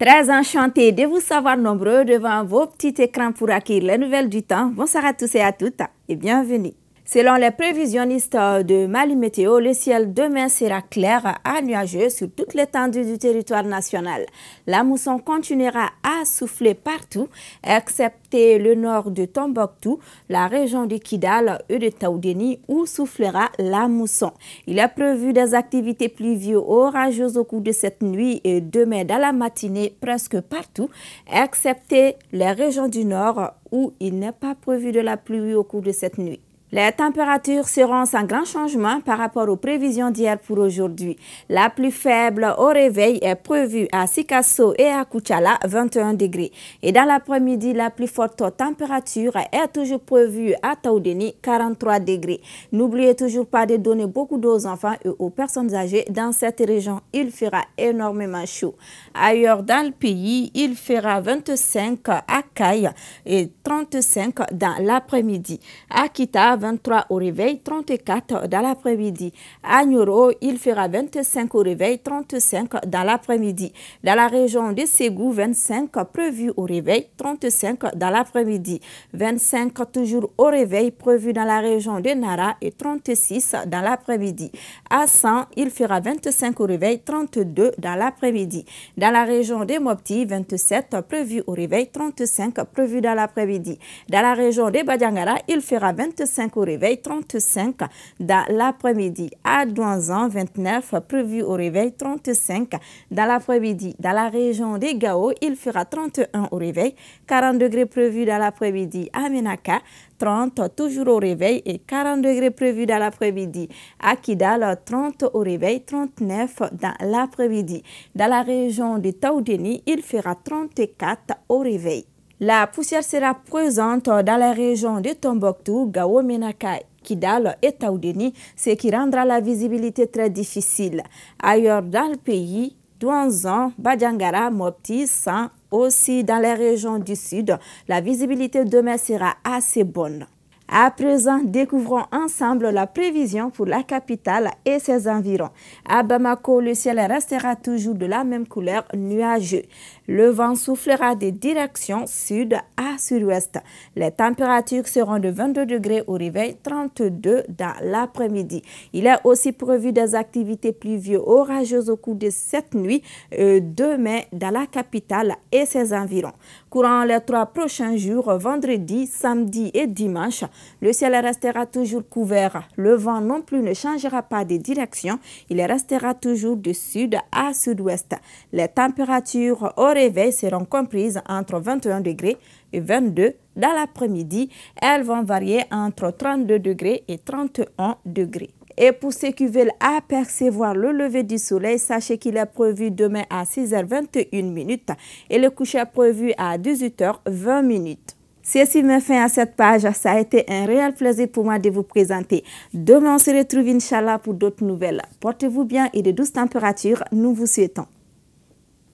Très enchanté de vous savoir nombreux devant vos petits écrans pour acquérir les nouvelles du temps. Bonsoir à tous et à toutes et bienvenue. Selon les prévisionnistes de Mali Météo, le ciel demain sera clair à nuageux sur toute l'étendue du territoire national. La mousson continuera à souffler partout, excepté le nord de Tombouctou, la région de Kidal et de taoudéni où soufflera la mousson. Il est prévu des activités pluvieuses orageuses au cours de cette nuit et demain dans la matinée presque partout, excepté les régions du nord où il n'est pas prévu de la pluie au cours de cette nuit. Les températures seront sans grand changement par rapport aux prévisions d'hier pour aujourd'hui. La plus faible au réveil est prévue à Sikasso et à Kuchala, 21 degrés. Et dans l'après-midi, la plus forte température est toujours prévue à Taoudeni, 43 degrés. N'oubliez toujours pas de donner beaucoup d'eau aux enfants et aux personnes âgées dans cette région. Il fera énormément chaud. Ailleurs dans le pays, il fera 25 à Caille et 35 dans l'après-midi. À Kita, 23 au réveil, 34 dans l'après-midi. À Nuro, il fera 25 au réveil, 35 dans l'après-midi. Dans la région de Ségou, 25 prévu au réveil, 35 dans l'après-midi. 25 toujours au réveil prévu dans la région de Nara et 36 dans l'après-midi. À 100, il fera 25 au réveil, 32 dans l'après-midi. Dans la région de Mopti, 27 prévu au réveil, 35 prévu dans l'après-midi. Dans la région des Badiangara, il fera 25 au réveil, 35 dans l'après-midi. À Douanzan, 29 prévu au réveil, 35 dans l'après-midi. Dans la région des Gao, il fera 31 au réveil, 40 degrés prévus dans l'après-midi. À Menaka, 30 toujours au réveil et 40 degrés prévus dans l'après-midi. À Kidal, 30 au réveil, 39 dans l'après-midi. Dans la région de Taoudeni, il fera 34 au réveil. La poussière sera présente dans les régions de Tombouctou, Gao, Menaka, Kidal et Taoudeni, ce qui rendra la visibilité très difficile. Ailleurs dans le pays, Douanzan, Badiangara, Mopti, San, aussi dans les régions du sud, la visibilité demain sera assez bonne. À présent, découvrons ensemble la prévision pour la capitale et ses environs. À Bamako, le ciel restera toujours de la même couleur nuageux. Le vent soufflera des directions sud à sud-ouest. Les températures seront de 22 degrés au réveil, 32 dans l'après-midi. Il est aussi prévu des activités pluvieuses orageuses au cours de cette nuit, euh, demain dans la capitale et ses environs. Courant les trois prochains jours, vendredi, samedi et dimanche, le ciel restera toujours couvert. Le vent non plus ne changera pas de direction. Il restera toujours de sud à sud-ouest. Les températures au réveil seront comprises entre 21 degrés et 22 dans l'après-midi. Elles vont varier entre 32 degrés et 31 degrés. Et pour ceux qui veulent apercevoir le lever du soleil, sachez qu'il est prévu demain à 6h21 et le coucher est prévu à 18h20. Ceci me fait à cette page. Ça a été un réel plaisir pour moi de vous présenter. Demain, on se retrouve, Inch'Allah, pour d'autres nouvelles. Portez-vous bien et de douces températures, nous vous souhaitons.